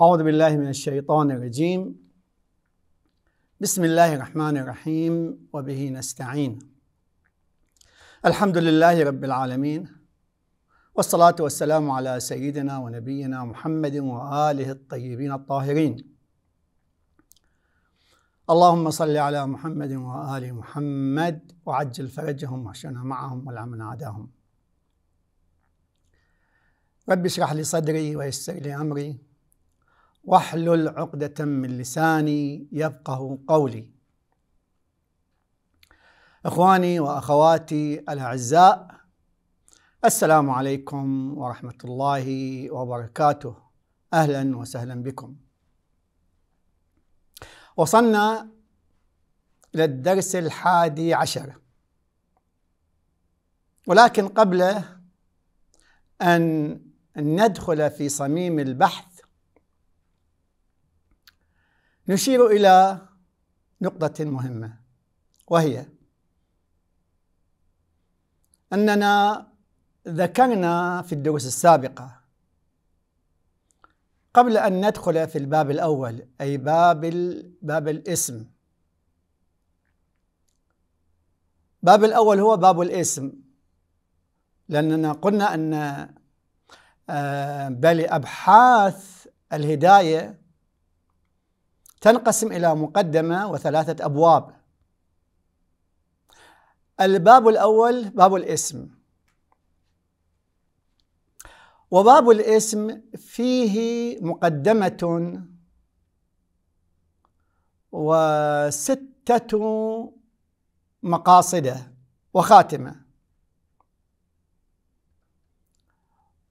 أعوذ بالله من الشيطان الرجيم بسم الله الرحمن الرحيم وبه نستعين الحمد لله رب العالمين والصلاة والسلام على سيدنا ونبينا محمد وآله الطيبين الطاهرين اللهم صل على محمد وآل محمد وعجل فرجهم وحشنا معهم والعمل عداهم رب اشرح لي صدري ويسر لي أمري واحلل عقدة من لساني يفقه قولي. اخواني واخواتي الاعزاء السلام عليكم ورحمة الله وبركاته. اهلا وسهلا بكم. وصلنا إلى الدرس الحادي عشر ولكن قبل أن ندخل في صميم البحث نشير إلى نقطة مهمة وهي أننا ذكرنا في الدروس السابقة قبل أن ندخل في الباب الأول أي باب باب الاسم باب الأول هو باب الاسم لأننا قلنا أن آه، بل أبحاث الهداية تنقسم إلى مقدمة وثلاثة أبواب الباب الأول باب الاسم وباب الاسم فيه مقدمة وستة مقاصد وخاتمة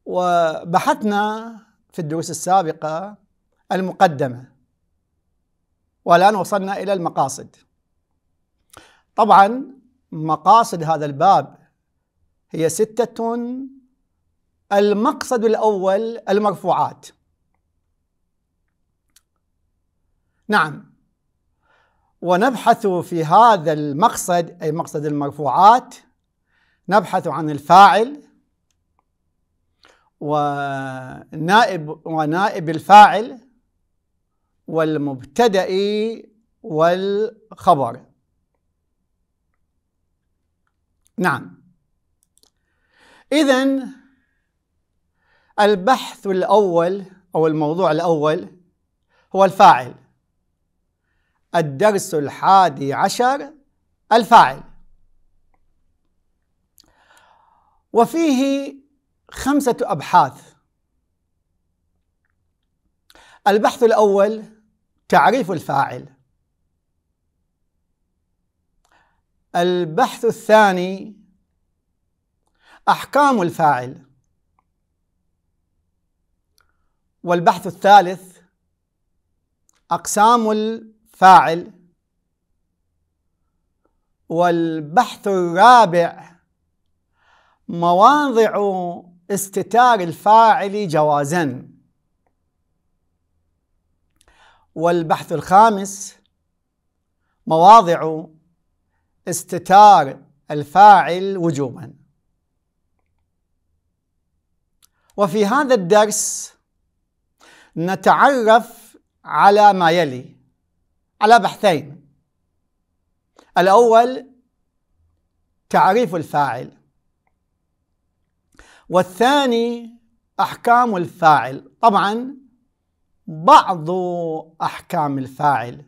وبحثنا في الدروس السابقة المقدمة والآن وصلنا إلى المقاصد طبعا مقاصد هذا الباب هي ستة المقصد الأول المرفوعات نعم ونبحث في هذا المقصد أي مقصد المرفوعات نبحث عن الفاعل ونائب ونائب الفاعل والمبتدأ والخبر نعم إذا البحث الأول أو الموضوع الأول هو الفاعل الدرس الحادي عشر الفاعل وفيه خمسة أبحاث البحث الأول تعريف الفاعل البحث الثاني أحكام الفاعل والبحث الثالث أقسام الفاعل والبحث الرابع مواضع استتار الفاعل جوازاً والبحث الخامس مواضع استتار الفاعل وجوبا وفي هذا الدرس نتعرف على ما يلي على بحثين الأول تعريف الفاعل والثاني أحكام الفاعل طبعا بعض أحكام الفاعل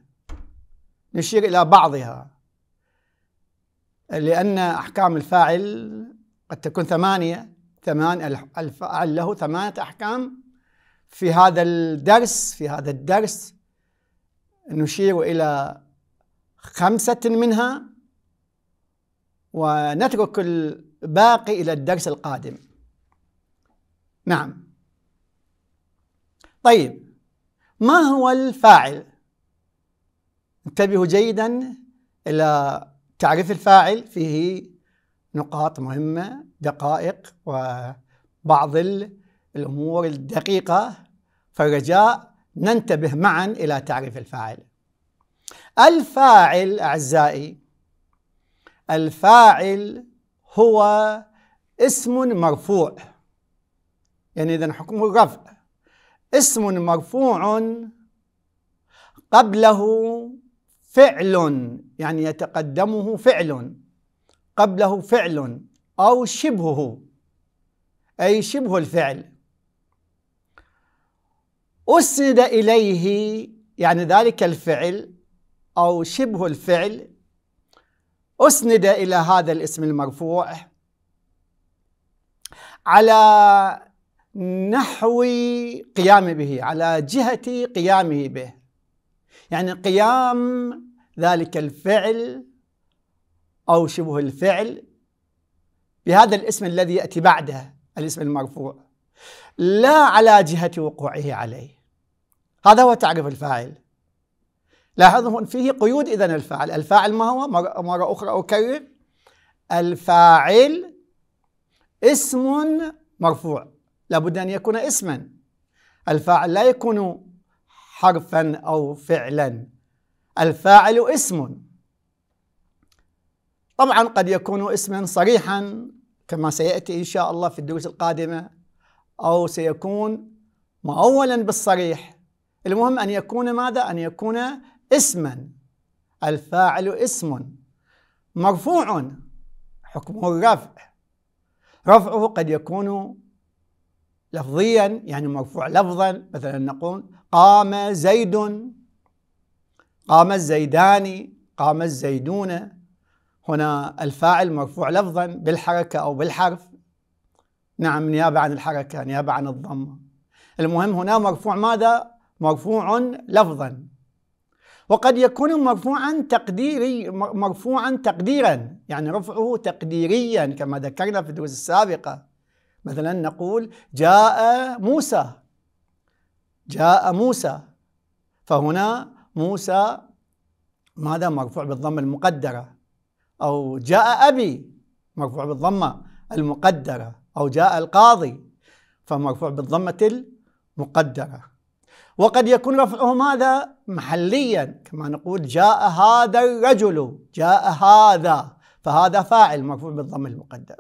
نشير إلى بعضها لأن أحكام الفاعل قد تكون ثمانية ثمان الفاعل له ثمانية أحكام في هذا الدرس في هذا الدرس نشير إلى خمسة منها ونترك الباقي إلى الدرس القادم نعم طيب ما هو الفاعل انتبهوا جيدا إلى تعريف الفاعل فيه نقاط مهمة دقائق وبعض الأمور الدقيقة فالرجاء ننتبه معا إلى تعريف الفاعل الفاعل أعزائي الفاعل هو اسم مرفوع يعني إذا حكمه الرفع اسم مرفوع قبله فعل يعني يتقدمه فعل قبله فعل أو شبهه أي شبه الفعل أسند إليه يعني ذلك الفعل أو شبه الفعل أسند إلى هذا الاسم المرفوع على نحو قيام به على جهة قيامه به يعني قيام ذلك الفعل أو شبه الفعل بهذا الاسم الذي يأتي بعده الاسم المرفوع لا على جهة وقوعه عليه هذا هو تعريف الفاعل لاحظوا فيه قيود إذن الفاعل الفاعل ما هو؟ مرة أخرى أكرر الفاعل اسم مرفوع لابد أن يكون اسما الفاعل لا يكون حرفا أو فعلا الفاعل اسم طبعا قد يكون اسما صريحا كما سيأتي إن شاء الله في الدروس القادمة أو سيكون مؤولا بالصريح المهم أن يكون ماذا؟ أن يكون اسما الفاعل اسم مرفوع حكمه الرفع رفعه قد يكون لفظيا يعني مرفوع لفظا مثلا نقول قام زيد قام الزيدان قام الزيدون هنا الفاعل مرفوع لفظا بالحركة أو بالحرف نعم نيابة عن الحركة نيابة عن الضمة المهم هنا مرفوع ماذا؟ مرفوع لفظا وقد يكون مرفوعا تقديري مرفوعا تقديرا يعني رفعه تقديريا كما ذكرنا في الدروس السابقه مثلا نقول جاء موسى جاء موسى فهنا موسى ماذا مرفوع بالضمة المقدرة أو جاء أبي مرفوع بالضمة المقدرة أو جاء القاضي فمرفوع بالضمة المقدرة وقد يكون رفعه ماذا محليا كما نقول جاء هذا الرجل جاء هذا فهذا فاعل مرفوع بالضم المقدر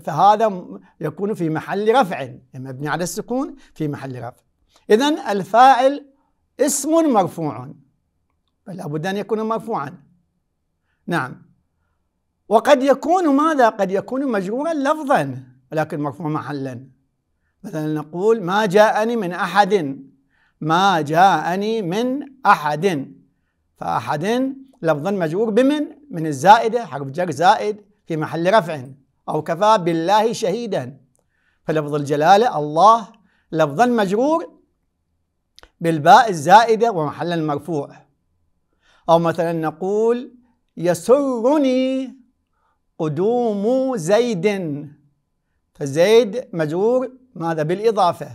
فهذا يكون في محل رفع مبني على السكون في محل رفع إذا الفاعل اسم مرفوع فلا بد أن يكون مرفوعا نعم وقد يكون ماذا قد يكون مجرورا لفظا ولكن مرفوع محلا مثلا نقول ما جاءني من أحد ما جاءني من أحد فأحد لفظا مجرور بمن من الزائدة حرف جر زائد في محل رفع أو كفى بالله شهيدا فلفظ الجلالة الله لفظا مجرور بالباء الزائدة ومحل المرفوع أو مثلا نقول يسرني قدوم زيد فزيد مجرور ماذا بالإضافة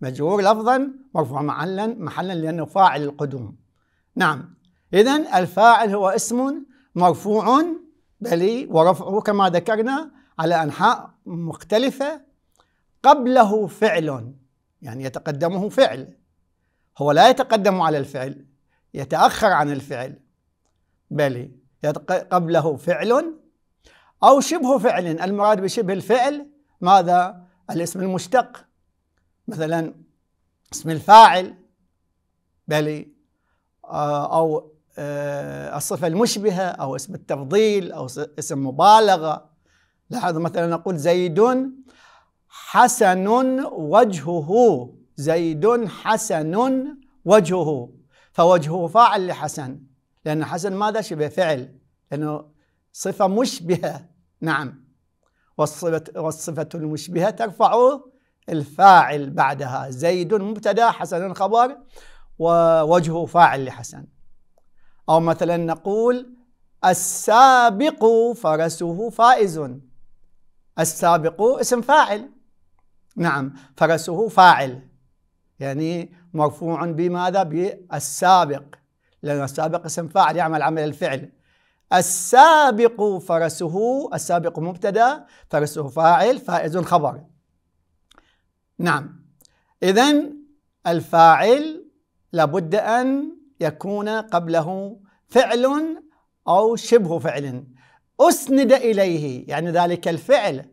مجرور لفظا مرفوع محلا محلا لأنه فاعل القدوم نعم إذا الفاعل هو اسم مرفوع بلي ورفعه كما ذكرنا على أنحاء مختلفة قبله فعل يعني يتقدمه فعل هو لا يتقدم على الفعل يتأخر عن الفعل بل قبله فعل أو شبه فعل المراد بشبه الفعل ماذا؟ الاسم المشتق مثلا اسم الفاعل بل آه، أو آه، الصفة المشبهة أو اسم التفضيل أو اسم مبالغة لاحظ مثلا نقول زيد حسن وجهه زيد حسن وجهه فوجهه فاعل لحسن لأن حسن ماذا شبه فعل لأنه صفة مشبهة نعم والصفة, والصفة المشبهة ترفع الفاعل بعدها زيد مبتدا حسن خبر ووجهه فاعل لحسن أو مثلا نقول السابق فرسه فائز السابق اسم فاعل نعم فرسه فاعل يعني مرفوع بماذا بالسابق لأن السابق اسم فاعل يعمل عمل الفعل السابق فرسه السابق مبتدا فرسه فاعل فائز خبر نعم إذا الفاعل لابد أن يكون قبله فعل أو شبه فعل أسند إليه يعني ذلك الفعل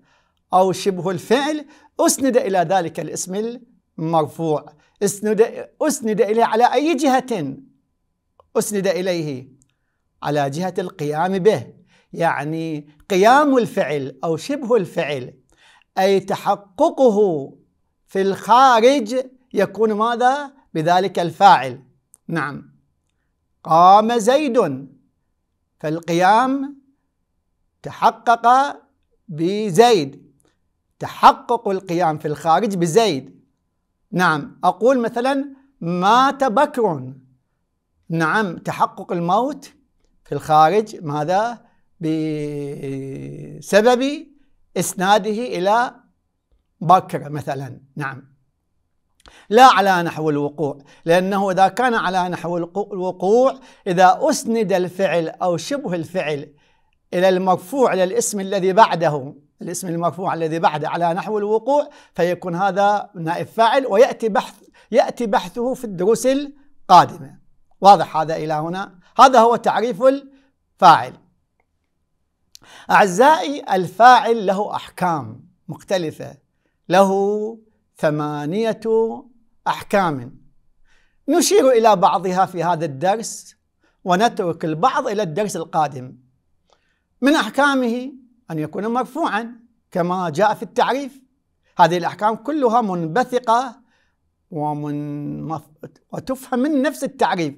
أو شبه الفعل أسند إلى ذلك الاسم المرفوع أسند, أسند إليه على أي جهة أسند إليه على جهة القيام به يعني قيام الفعل أو شبه الفعل أي تحققه في الخارج يكون ماذا؟ بذلك الفاعل نعم قام زيد فالقيام تحقق بزيد تحقق القيام في الخارج بزيد نعم أقول مثلا مات بكر نعم تحقق الموت في الخارج ماذا بسبب إسناده إلى بكر مثلا نعم لا على نحو الوقوع لأنه إذا كان على نحو الوقوع إذا أسند الفعل أو شبه الفعل إلى المرفوع إلى الاسم الذي بعده الاسم المرفوع الذي بعده على نحو الوقوع فيكون هذا نائب فاعل ويأتي بحث يأتي بحثه في الدروس القادمة واضح هذا إلى هنا هذا هو تعريف الفاعل أعزائي الفاعل له أحكام مختلفة له ثمانية أحكام نشير إلى بعضها في هذا الدرس ونترك البعض إلى الدرس القادم من أحكامه أن يكون مرفوعا كما جاء في التعريف هذه الأحكام كلها منبثقة ومن وتفهم من نفس التعريف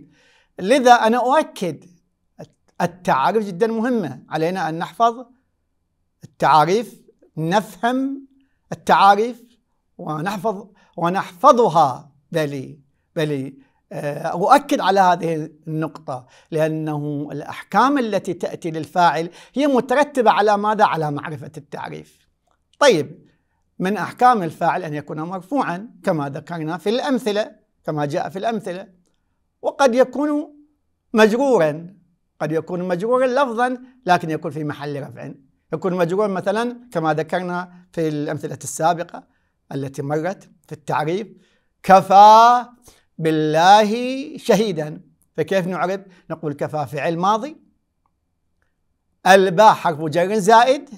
لذا أنا أؤكد التعاريف جدا مهمة علينا أن نحفظ التعاريف نفهم التعاريف ونحفظ ونحفظها بلي بلي آه، أؤكد على هذه النقطة لأنه الأحكام التي تأتي للفاعل هي مترتبة على ماذا؟ على معرفة التعريف طيب من أحكام الفاعل أن يكون مرفوعا كما ذكرنا في الأمثلة كما جاء في الأمثلة وقد يكون مجرورا قد يكون مجرورا لفظا لكن يكون في محل رفع يكون مجرورا مثلا كما ذكرنا في الأمثلة السابقة التي مرت في التعريف كفى بالله شهيدا فكيف نعرب نقول كفى فعل ماضي الباء حرف جر زائد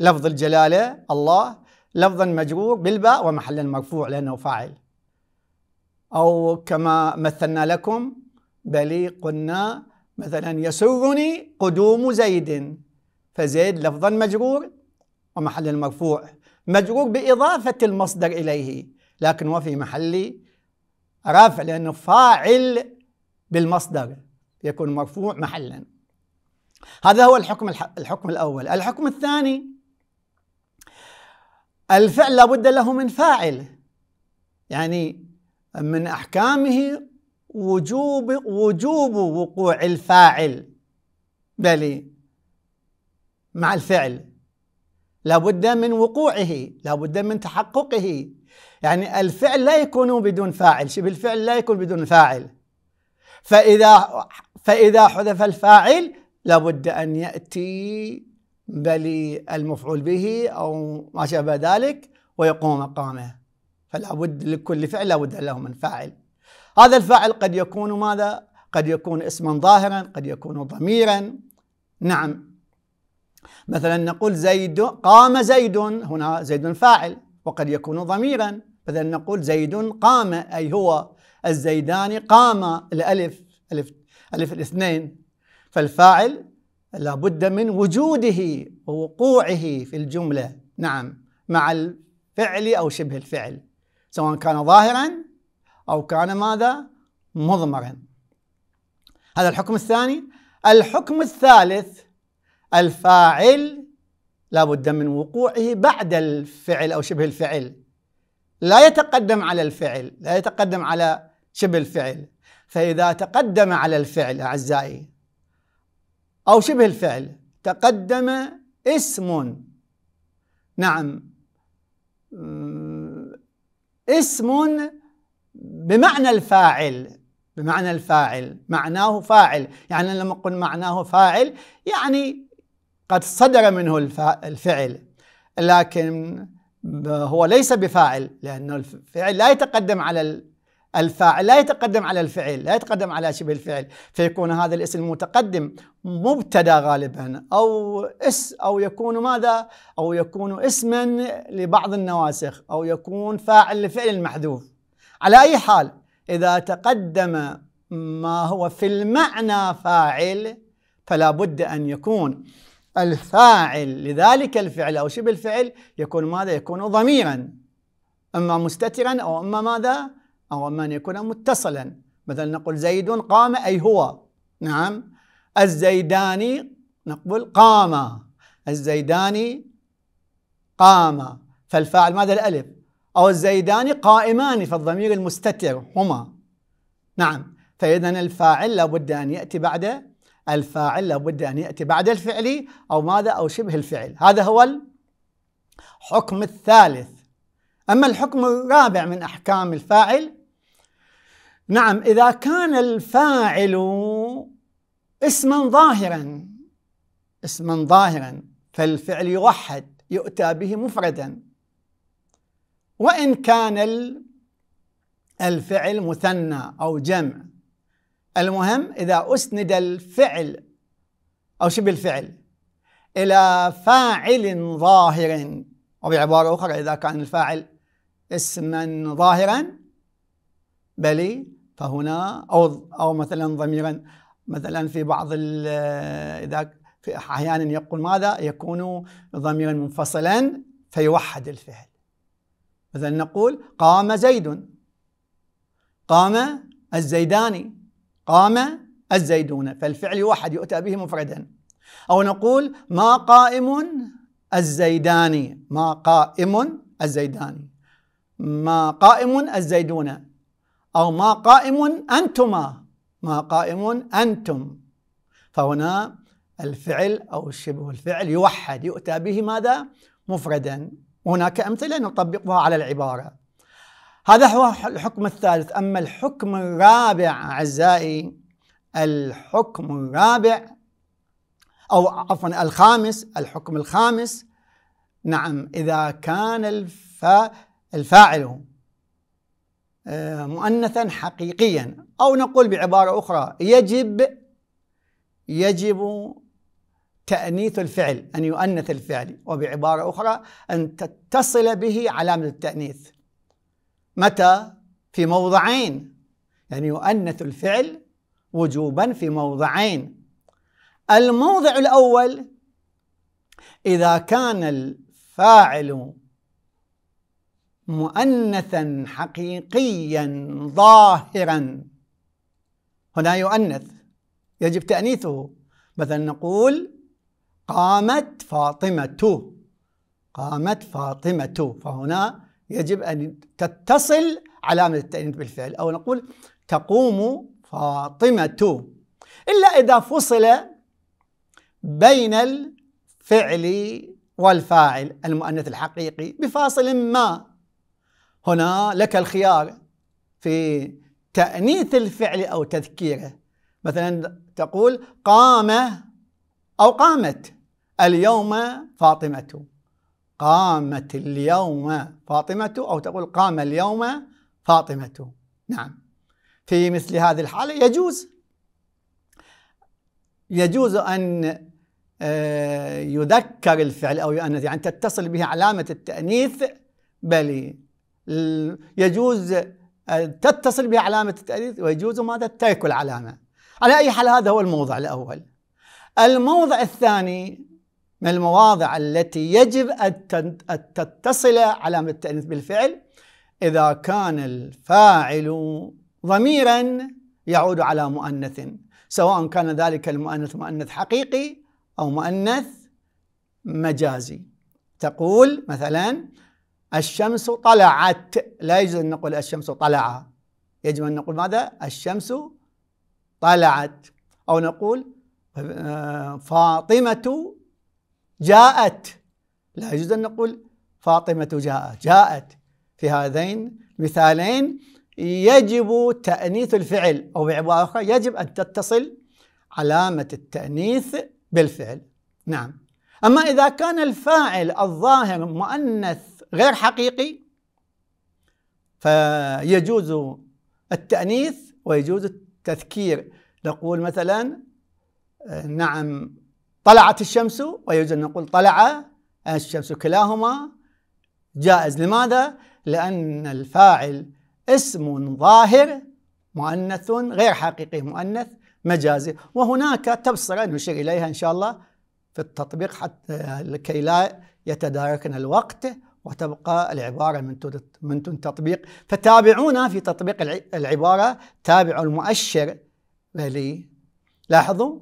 لفظ الجلالة الله لفظا مجرور بالباء ومحلا مرفوع لأنه فاعل أو كما مثلنا لكم بلي قلنا مثلا يسرني قدوم زيد فزيد لفظا مجرور ومحل المرفوع مجرور بإضافة المصدر إليه لكن هو في محل رفع لأنه فاعل بالمصدر يكون مرفوع محلا هذا هو الحكم الحكم الأول الحكم الثاني الفعل لابد له من فاعل يعني من أحكامه وجوب وجوب وقوع الفاعل بلي مع الفعل لابد من وقوعه لابد من تحققه يعني الفعل لا يكون بدون فاعل شبه الفعل لا يكون بدون فاعل فإذا فإذا حذف الفاعل لابد أن يأتي بل المفعول به أو ما شابه ذلك ويقوم مقامه فلا بد لكل فعل لابد له من فاعل هذا الفاعل قد يكون ماذا قد يكون اسما ظاهرا قد يكون ضميرا نعم مثلا نقول زيد قام زيد هنا زيد فاعل وقد يكون ضميرا مثلا نقول زيد قام أي هو الزيدان قام الألف ألف, ألف الاثنين فالفاعل لابد من وجوده ووقوعه في الجملة نعم مع الفعل أو شبه الفعل سواء كان ظاهرا أو كان ماذا مضمرا هذا الحكم الثاني الحكم الثالث الفاعل لابد من وقوعه بعد الفعل أو شبه الفعل لا يتقدم على الفعل لا يتقدم على شبه الفعل فإذا تقدم على الفعل أعزائي أو شبه الفعل تقدم اسم نعم اسم بمعنى الفاعل بمعنى الفاعل معناه فاعل يعني لما أقول معناه فاعل يعني قد صدر منه الفعل لكن هو ليس بفاعل لأنه الفعل لا يتقدم على الفاعل لا يتقدم على الفعل لا يتقدم على شبه الفعل فيكون هذا الاسم متقدم مبتدا غالبا او اس او يكون ماذا او يكون اسما لبعض النواسخ او يكون فاعل لفعل محذوف على اي حال اذا تقدم ما هو في المعنى فاعل فلا بد ان يكون الفاعل لذلك الفعل أو شبه الفعل يكون ماذا يكون ضميرا إما مستترا أو إما ماذا أو إما أن يكون متصلا مثلا نقول زيد قام أي هو نعم الزيداني نقول قام الزيداني قام فالفاعل ماذا الألف أو الزيدان قائمان فالضمير المستتر هما نعم فإذا الفاعل لابد أن يأتي بعد الفاعل لابد أن يأتي بعد الفعل أو ماذا أو شبه الفعل هذا هو الحكم الثالث أما الحكم الرابع من أحكام الفاعل نعم إذا كان الفاعل اسما ظاهرا اسما ظاهرا فالفعل يوحد يؤتى به مفردا وإن كان الفعل مثنى أو جمع المهم إذا أسند الفعل أو شبه الفعل إلى فاعل ظاهر وبعبارة أخرى إذا كان الفاعل اسما ظاهرا بل فهنا أو أو مثلا ضميرا مثلا في بعض إذا في أحيانا يقول ماذا يكون ضميرا منفصلا فيوحد الفعل مثلا نقول قام زيد قام الزيداني قام الزيدون فالفعل واحد يؤتى به مفردا أو نقول ما قائم الزيداني ما قائم الزيداني ما قائم الزيدون أو ما قائم أنتما ما قائم أنتم فهنا الفعل أو شبه الفعل يوحد يؤتى به ماذا؟ مفردا وهناك أمثلة نطبقها على العبارة هذا هو الحكم الثالث أما الحكم الرابع أعزائي الحكم الرابع أو عفوا الخامس الحكم الخامس نعم إذا كان الفا الفاعل آه، مؤنثا حقيقيا أو نقول بعبارة أخرى يجب يجب تأنيث الفعل أن يؤنث الفعل وبعبارة أخرى أن تتصل به علامة التأنيث متى في موضعين يعني يؤنث الفعل وجوبا في موضعين الموضع الأول إذا كان الفاعل مؤنثا حقيقيا ظاهرا هنا يؤنث يجب تأنيثه مثلا نقول قامت فاطمة قامت فاطمة فهنا يجب أن تتصل علامة التأنيث بالفعل أو نقول تقوم فاطمة إلا إذا فصل بين الفعل والفاعل المؤنث الحقيقي بفاصل ما هنا لك الخيار في تأنيث الفعل أو تذكيره مثلا تقول قام أو قامت اليوم فاطمة قامت اليوم فاطمة أو تقول قام اليوم فاطمة نعم في مثل هذه الحالة يجوز يجوز أن آه، يذكر الفعل أو أن يعني تتصل به علامة التأنيث بل يجوز آه، تتصل به علامة التأنيث ويجوز ماذا ترك العلامة على أي حال هذا هو الموضع الأول الموضع الثاني من المواضع التي يجب أن تتصل علامة التأنيث بالفعل إذا كان الفاعل ضميرا يعود على مؤنث سواء كان ذلك المؤنث مؤنث حقيقي أو مؤنث مجازي تقول مثلا الشمس طلعت لا يجوز أن نقول الشمس طلع يجب أن نقول ماذا الشمس طلعت أو نقول آه، فاطمة جاءت لا يجوز أن نقول فاطمة جاءت جاءت في هذين مثالين يجب تأنيث الفعل أو بعبارة أخرى يجب أن تتصل علامة التأنيث بالفعل نعم أما إذا كان الفاعل الظاهر مؤنث غير حقيقي فيجوز التأنيث ويجوز التذكير نقول مثلا نعم طلعت الشمس ويجوز أن نقول طلع الشمس كلاهما جائز لماذا؟ لأن الفاعل اسم ظاهر مؤنث غير حقيقي مؤنث مجازي وهناك تبصرة نشير إليها إن شاء الله في التطبيق حتى لكي لا يتداركنا الوقت وتبقى العبارة من من تطبيق فتابعونا في تطبيق العبارة تابعوا المؤشر لي لاحظوا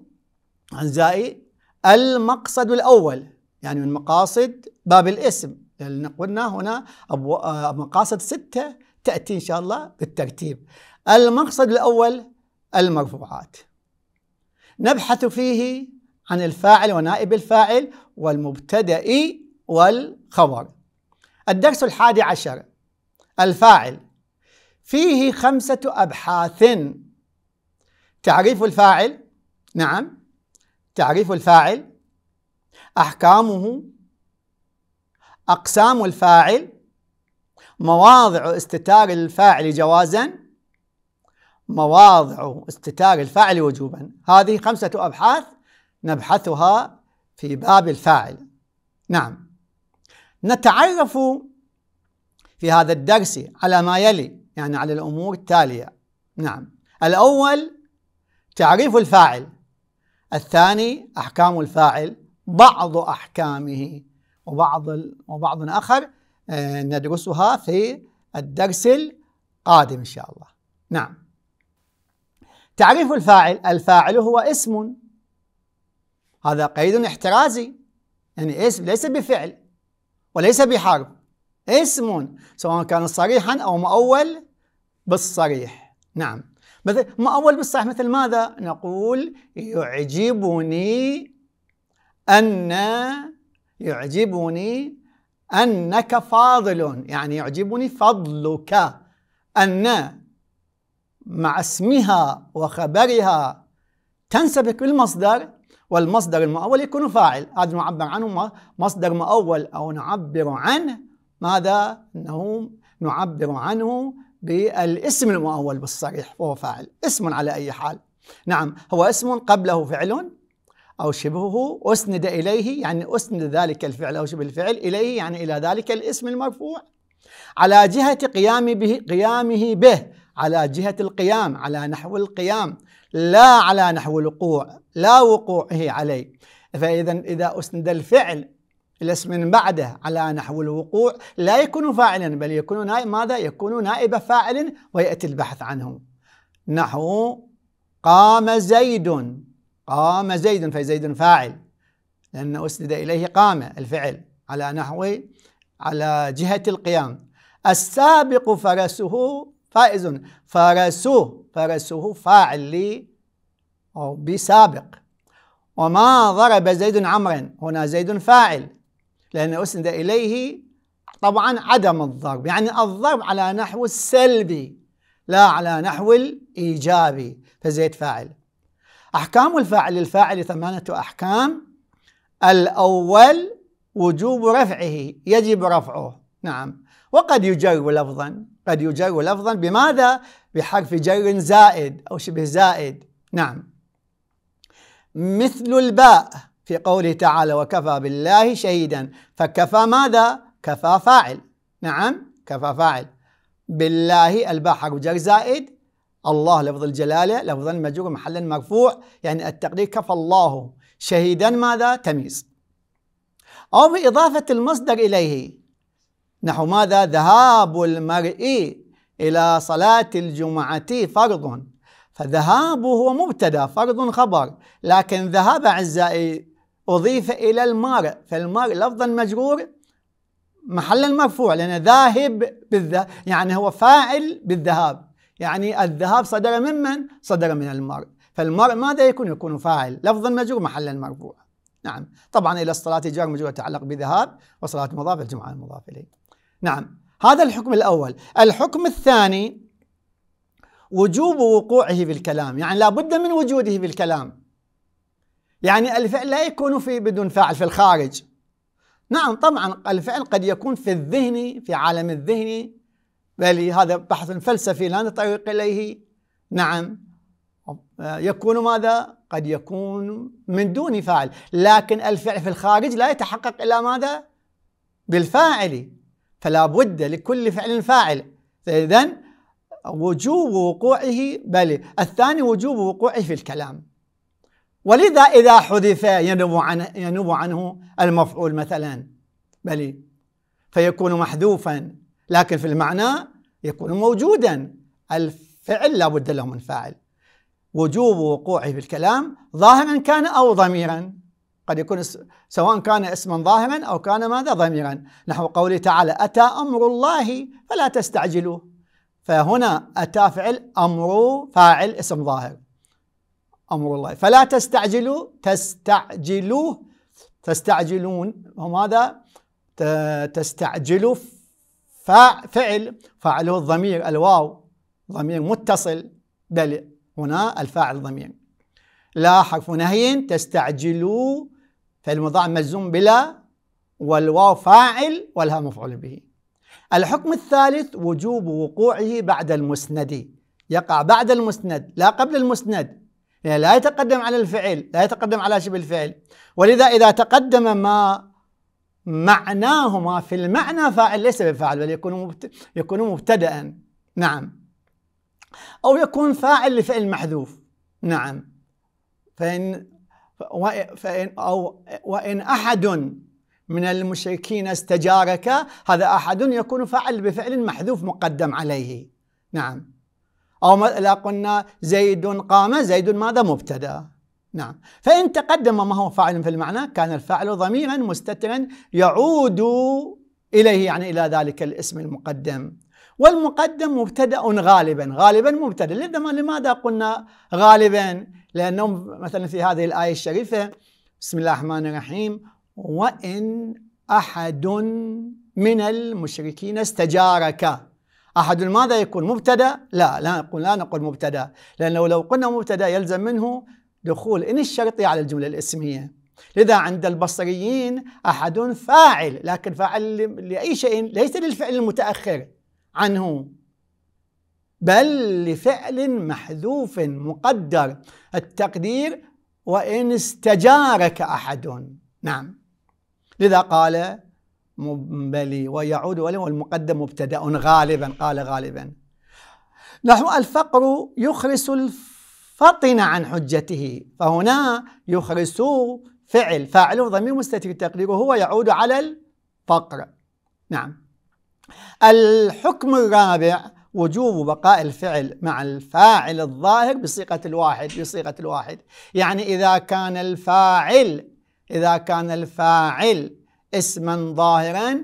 أعزائي المقصد الأول يعني من مقاصد باب الاسم لأن قلنا هنا آه، مقاصد ستة تأتي إن شاء الله بالترتيب المقصد الأول المرفوعات نبحث فيه عن الفاعل ونائب الفاعل والمبتدأ والخبر الدرس الحادي عشر الفاعل فيه خمسة أبحاث تعريف الفاعل نعم تعريف الفاعل أحكامه أقسام الفاعل مواضع استتار الفاعل جوازا مواضع استتار الفاعل وجوبا هذه خمسة أبحاث نبحثها في باب الفاعل نعم نتعرف في هذا الدرس على ما يلي يعني على الأمور التالية نعم الأول تعريف الفاعل الثاني أحكام الفاعل بعض أحكامه وبعض وبعض آخر آه، ندرسها في الدرس القادم إن شاء الله نعم تعريف الفاعل الفاعل هو اسم هذا قيد احترازي يعني اسم ليس بفعل وليس بحرف اسم سواء كان صريحا أو مؤول بالصريح نعم مثل ما أول مصطلح مثل ماذا؟ نقول يعجبني أن يعجبني أنك فاضل يعني يعجبني فضلك أن مع اسمها وخبرها تنسبك بالمصدر والمصدر المؤول يكون فاعل هذا نعبر عنه مصدر مؤول أو نعبر عنه ماذا؟ أنه نعبر عنه بالاسم المؤول بالصريح وهو فاعل اسم على أي حال نعم هو اسم قبله فعل أو شبهه أسند إليه يعني أسند ذلك الفعل أو شبه الفعل إليه يعني إلى ذلك الاسم المرفوع على جهة قيام به قيامه به على جهة القيام على نحو القيام لا على نحو الوقوع لا وقوعه عليه فإذا إذا أسند الفعل الاسم من بعده على نحو الوقوع لا يكون فاعلا بل يكون ماذا يكون نائب فاعل ويأتي البحث عنه نحو قام زيد قام زيد فزيد فاعل لأنه أسند إليه قام الفعل على نحو على جهة القيام السابق فرسه فائز فرسه فرسه فاعل لي أو بسابق وما ضرب زيد عمرا هنا زيد فاعل لأنه أسند إليه طبعا عدم الضرب يعني الضرب على نحو السلبي لا على نحو الإيجابي فزيد فاعل أحكام الفاعل الفاعل ثمانة أحكام الأول وجوب رفعه يجب رفعه نعم وقد يجر لفظا قد يجر لفظا بماذا؟ بحرف جر زائد أو شبه زائد نعم مثل الباء في قوله تعالى وكفى بالله شهيدا فكفى ماذا؟ كفى فاعل نعم كفى فاعل بالله الباء حرف جر زائد الله لفظ الجلالة لفظا مجرور محلا مرفوع يعني التقدير كفى الله شهيدا ماذا؟ تمييز أو بإضافة المصدر إليه نحو ماذا؟ ذهاب المرء إلى صلاة الجمعة فرض فذهابه هو مبتدا فرض خبر لكن ذهاب أعزائي أضيف إلى المرء فالمرء لفظا مجرور محل المرفوع لأن ذاهب بالذ يعني هو فاعل بالذهاب يعني الذهاب صدر ممن؟ صدر من المرء فالمرء ماذا يكون؟ يكون فاعل لفظا مجرور محلا مرفوع نعم طبعا إلى الصلاة جار مجرور يتعلق بذهاب وصلاة مضاف الجمعة المضاف إليه نعم هذا الحكم الأول الحكم الثاني وجوب وقوعه في الكلام يعني لابد من وجوده في الكلام يعني الفعل لا يكون في بدون فاعل في الخارج نعم طبعا الفعل قد يكون في الذهن في عالم الذهن بل هذا بحث فلسفي لا نتطرق إليه نعم يكون ماذا قد يكون من دون فاعل لكن الفعل في الخارج لا يتحقق إلا ماذا بالفاعل فلا بد لكل فعل فاعل إذن وجوب وقوعه بل الثاني وجوب وقوعه في الكلام ولذا إذا حذف ينوب عنه, ينوب عنه المفعول مثلا بل فيكون محذوفا لكن في المعنى يكون موجودا الفعل لا بد له من فاعل وجوب وقوعه في الكلام ظاهرا كان أو ضميرا قد يكون سواء كان اسما ظاهرا أو كان ماذا ضميرا نحو قوله تعالى أتى أمر الله فلا تستعجلوه فهنا أتى فعل أمر فاعل اسم ظاهر أمر الله فلا تستعجلوا تستعجلوه تستعجلون هم تستعجلوا فعل فعله الضمير الواو ضمير متصل بل هنا الفاعل ضمير لا حرف نهي تستعجلوا فالمضاعف مجزوم بلا والواو فاعل والها مفعول به الحكم الثالث وجوب وقوعه بعد المسند يقع بعد المسند لا قبل المسند يعني لا يتقدم على الفعل لا يتقدم على شبه الفعل ولذا إذا تقدم ما معناهما في المعنى فاعل ليس بفاعل بل يكون مبت... يكون مبتدأ نعم أو يكون فاعل لفعل محذوف نعم فإن فإن أو وإن أحد من المشركين استجارك هذا أحد يكون فاعل بفعل محذوف مقدم عليه نعم أو إذا قلنا زيد قام زيد ماذا مبتدأ نعم فإن تقدم ما هو فاعل في المعنى كان الفاعل ضميرا مستترا يعود إليه يعني إلى ذلك الاسم المقدم والمقدم مبتدأ غالبا غالبا مبتدأ لماذا قلنا غالبا لأنه مثلا في هذه الآية الشريفة بسم الله الرحمن الرحيم وإن أحد من المشركين استجارك أحد ماذا يكون مبتدأ لا لا نقول لا نقول مبتدأ لأنه لو قلنا مبتدأ يلزم منه دخول إن الشرطي على الجملة الاسمية لذا عند البصريين أحد فاعل لكن فاعل لأي شيء ليس للفعل المتأخر عنه بل لفعل محذوف مقدر التقدير وإن استجارك أحد نعم لذا قال مبلي ويعود والمقدم مبتدأ غالبا قال غالبا نحو الفقر يخرس الفطن عن حجته فهنا يخرس فعل فاعله ضمير مستتر تقديره هو يعود على الفقر نعم الحكم الرابع وجوب بقاء الفعل مع الفاعل الظاهر بصيغة الواحد بصيغة الواحد يعني إذا كان الفاعل إذا كان الفاعل اسما ظاهرا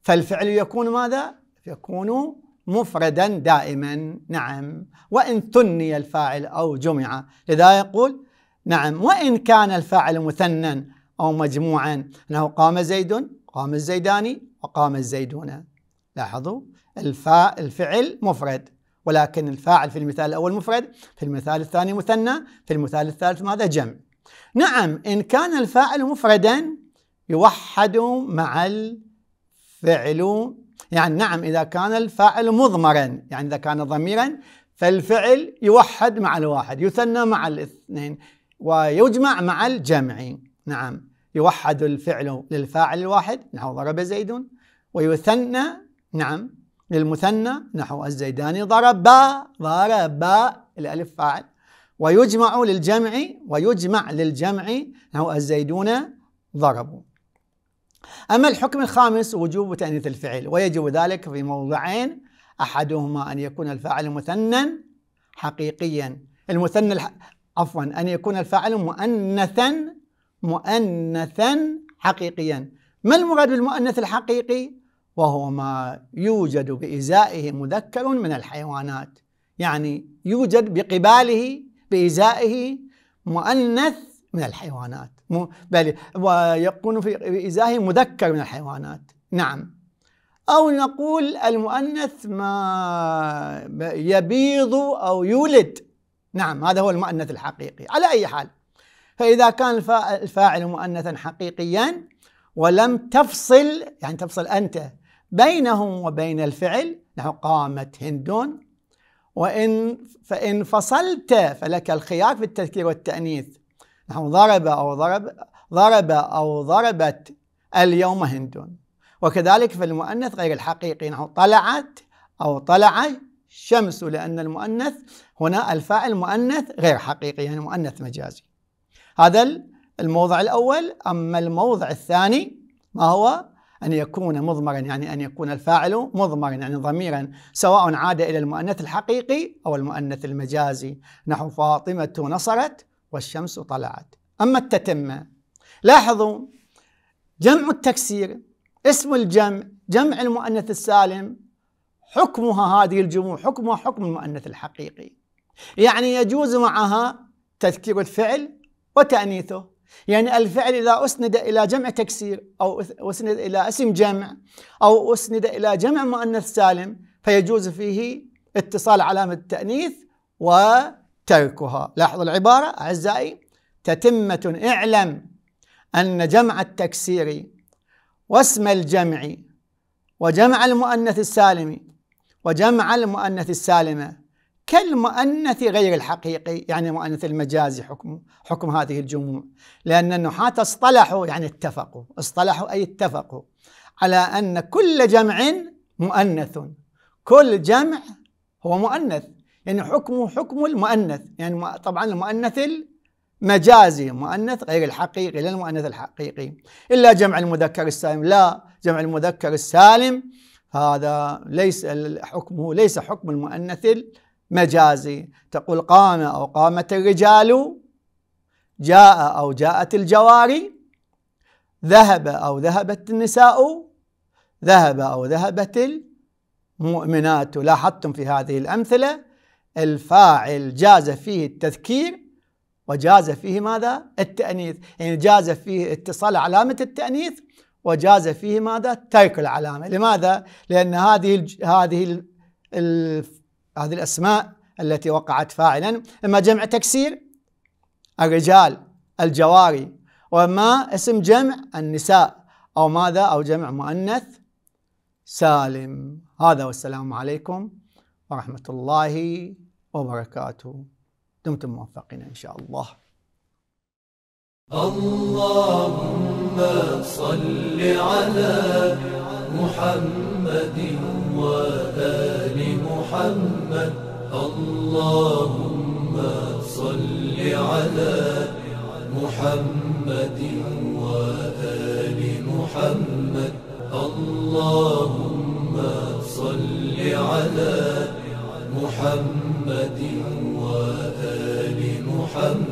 فالفعل يكون ماذا؟ يكون مفردا دائما نعم وإن ثني الفاعل أو جمع لذا يقول نعم وإن كان الفاعل مثنى أو مجموعا أنه قام زيد قام الزيداني وقام الزيدون لاحظوا الفاء الفعل مفرد ولكن الفاعل في المثال الأول مفرد في المثال الثاني مثنى في المثال الثالث ماذا جمع نعم إن كان الفاعل مفردا يوحد مع الفعل يعني نعم إذا كان الفاعل مضمرا يعني إذا كان ضميرا فالفعل يوحد مع الواحد يثنى مع الاثنين ويجمع مع الجمع نعم يوحد الفعل للفاعل الواحد نحو ضرب زيد ويثنى نعم للمثنى نحو الزيدان ضربا ضربا الألف فاعل ويجمع للجمع ويجمع للجمع نحو الزيدون ضربوا أما الحكم الخامس وجوب تأنيث الفعل ويجب ذلك في موضعين أحدهما أن يكون الفاعل مثنى حقيقيا المثنى الح... عفوا أن يكون الفاعل مؤنثا مؤنثا حقيقيا ما المراد بالمؤنث الحقيقي؟ وهو ما يوجد بإزائه مذكر من الحيوانات يعني يوجد بقباله بإزائه مؤنث من الحيوانات مو بل ويكون في إزاه مذكر من الحيوانات نعم أو نقول المؤنث ما يبيض أو يولد نعم هذا هو المؤنث الحقيقي على أي حال فإذا كان الفاعل مؤنثا حقيقيا ولم تفصل يعني تفصل أنت بينهم وبين الفعل نحو قامت هندون وإن فإن فصلت فلك الخيار في التذكير والتأنيث نحو ضرب أو ضرب ضرب أو ضربت اليوم هند وكذلك في المؤنث غير الحقيقي نحو طلعت أو طلع الشمس لأن المؤنث هنا الفاعل مؤنث غير حقيقي يعني مؤنث مجازي هذا الموضع الأول أما الموضع الثاني ما هو أن يكون مضمرا يعني أن يكون الفاعل مضمرا يعني ضميرا سواء عاد إلى المؤنث الحقيقي أو المؤنث المجازي نحو فاطمة نصرت والشمس طلعت أما التتمة لاحظوا جمع التكسير اسم الجمع جمع المؤنث السالم حكمها هذه الجموع حكمها حكم المؤنث الحقيقي يعني يجوز معها تذكير الفعل وتأنيثه يعني الفعل إذا أسند إلى جمع تكسير أو أسند إلى اسم جمع أو أسند إلى جمع مؤنث سالم فيجوز فيه اتصال علامة التأنيث و تركها لاحظوا العبارة أعزائي تتمة اعلم أن جمع التكسير واسم الجمع وجمع المؤنث السالم وجمع المؤنث السالمة كالمؤنث غير الحقيقي يعني مؤنث المجازي حكم حكم هذه الجموع لأن النحاة اصطلحوا يعني اتفقوا اصطلحوا أي اتفقوا على أن كل جمع مؤنث كل جمع هو مؤنث يعني حكمه حكم المؤنث يعني طبعا المؤنث المجازي مؤنث غير الحقيقي لا المؤنث الحقيقي إلا جمع المذكر السالم لا جمع المذكر السالم هذا ليس حكمه ليس حكم المؤنث المجازي تقول قام أو قامت الرجال جاء أو جاءت الجواري ذهب أو ذهبت النساء ذهب أو ذهبت المؤمنات لاحظتم في هذه الأمثلة الفاعل جاز فيه التذكير وجاز فيه ماذا؟ التأنيث يعني جاز فيه اتصال علامة التأنيث وجاز فيه ماذا؟ ترك العلامة لماذا؟ لأن هذه الج... هذه ال... ال... هذه الأسماء التي وقعت فاعلا إما جمع تكسير الرجال الجواري وما اسم جمع النساء أو ماذا؟ أو جمع مؤنث سالم هذا والسلام عليكم ورحمة الله وبركاته دمتم موفقين إن شاء الله اللهم صل على محمد وآل محمد اللهم صل على محمد وآل محمد اللهم صل على محمد وآل محمد